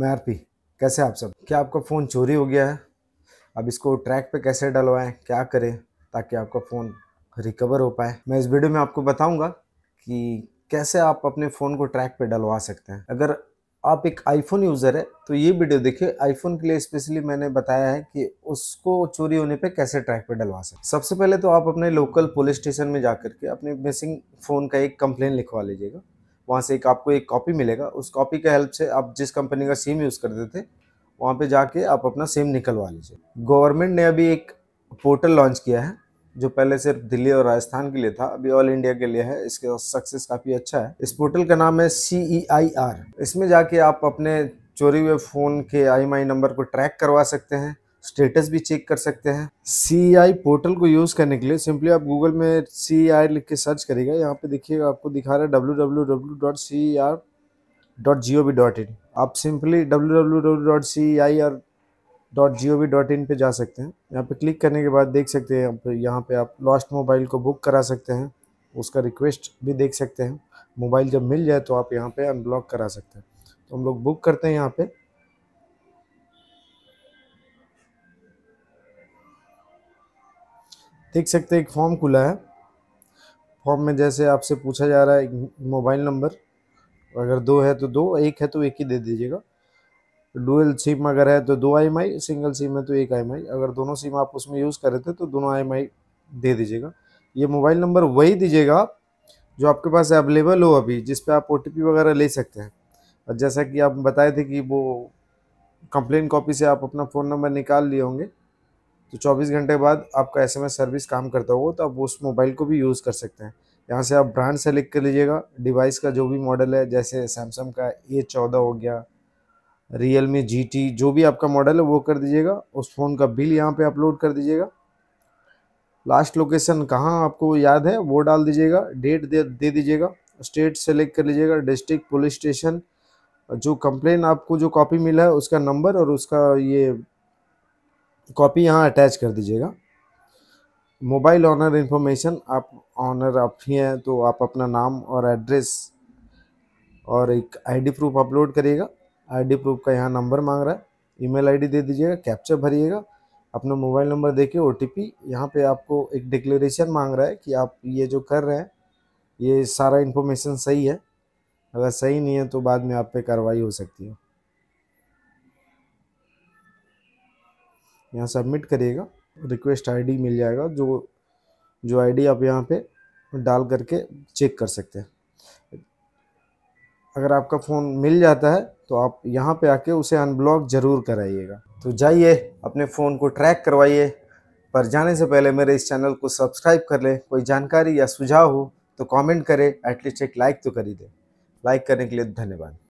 मैं आरपी कैसे आप सब क्या आपका फ़ोन चोरी हो गया है अब इसको ट्रैक पे कैसे डलवाएं क्या करें ताकि आपका फ़ोन रिकवर हो पाए मैं इस वीडियो में आपको बताऊंगा कि कैसे आप अपने फ़ोन को ट्रैक पे डलवा सकते हैं अगर आप एक आईफोन यूज़र है तो ये वीडियो देखिए आईफोन के लिए स्पेशली मैंने बताया है कि उसको चोरी होने पर कैसे ट्रैक पर डलवा सकते सबसे पहले तो आप अपने लोकल पुलिस स्टेशन में जा के अपने मिसिंग फ़ोन का एक कंप्लेन लिखवा लीजिएगा वहाँ से एक आपको एक कॉपी मिलेगा उस कॉपी के हेल्प से आप जिस कंपनी का सिम यूज़ करते थे वहाँ पे जाके आप अपना सिम निकलवा लीजिए गवर्नमेंट ने अभी एक पोर्टल लॉन्च किया है जो पहले सिर्फ दिल्ली और राजस्थान के लिए था अभी ऑल इंडिया के लिए है इसका सक्सेस काफ़ी अच्छा है इस पोर्टल का नाम है सी ई आई आर इसमें जाके आप अपने चोरी हुए फ़ोन के आई नंबर को ट्रैक करवा सकते हैं स्टेटस भी चेक कर सकते हैं सी पोर्टल को यूज़ करने के लिए सिंपली आप गूगल में सी लिख के सर्च करेगा यहाँ पे देखिए आपको दिखा रहा है डब्ल्यू इन आप simply W dot G O V dot in पर जा सकते हैं यहाँ पे क्लिक करने के बाद देख सकते हैं यहाँ पे आप लॉस्ट मोबाइल को बुक करा सकते हैं उसका रिक्वेस्ट भी देख सकते हैं मोबाइल जब मिल जाए तो आप यहाँ पे अनब्लॉक करा सकते हैं तो हम लोग बुक करते हैं यहाँ पर देख सकते हैं एक फॉर्म खुला है फॉर्म में जैसे आपसे पूछा जा रहा है मोबाइल नंबर अगर दो है तो दो एक है तो एक ही दे दीजिएगा डुअल सिम अगर है तो दो आई सिंगल सिम है तो एक आई अगर दोनों सिम आप उसमें यूज़ कर रहे थे तो दोनों आई दे दीजिएगा ये मोबाइल नंबर वही दीजिएगा जो आपके पास अवेलेबल हो अभी जिस पे आप ओ वगैरह ले सकते हैं और जैसा कि आप बताए थे कि वो कंप्लेन कॉपी से आप अपना फ़ोन नंबर निकाल लिए होंगे तो 24 घंटे बाद आपका एस सर्विस काम करता होगा तो आप उस मोबाइल को भी यूज़ कर सकते हैं यहाँ से आप ब्रांड सेलेक्ट कर लीजिएगा डिवाइस का जो भी मॉडल है जैसे सैमसंग का ए चौदह हो गया रियल मी जी टी जो भी आपका मॉडल है वो कर दीजिएगा उस फ़ोन का बिल यहाँ पे अपलोड कर दीजिएगा लास्ट लोकेशन कहाँ आपको याद है वो डाल दीजिएगा डेट दे दे दीजिएगा स्टेट सेलेक्ट कर लीजिएगा डिस्ट्रिक्ट पुलिस स्टेशन जो कंप्लेन आपको जो कॉपी मिला है उसका नंबर और उसका ये कॉपी यहाँ अटैच कर दीजिएगा मोबाइल ऑनर इन्फॉर्मेशन आप ऑनर आप ही हैं तो आप अपना नाम और एड्रेस और एक आईडी प्रूफ अपलोड करिएगा आईडी प्रूफ का यहाँ नंबर मांग रहा है ईमेल आईडी दे दीजिएगा कैप्चर भरिएगा अपना मोबाइल नंबर के ओ टी पी यहाँ पर आपको एक डिक्लेरेशन मांग रहा है कि आप ये जो कर रहे हैं ये सारा इन्फॉर्मेशन सही है अगर सही नहीं है तो बाद में आप पे कार्रवाई हो सकती है यहाँ सबमिट करिएगा रिक्वेस्ट आईडी मिल जाएगा जो जो आईडी आप यहाँ पे डाल करके चेक कर सकते हैं अगर आपका फ़ोन मिल जाता है तो आप यहाँ पे आके उसे अनब्लॉक ज़रूर कराइएगा तो जाइए अपने फ़ोन को ट्रैक करवाइए पर जाने से पहले मेरे इस चैनल को सब्सक्राइब कर लें कोई जानकारी या सुझाव हो तो कमेंट करें एटलीस्ट एक लाइक तो कर ही दें लाइक करने के लिए धन्यवाद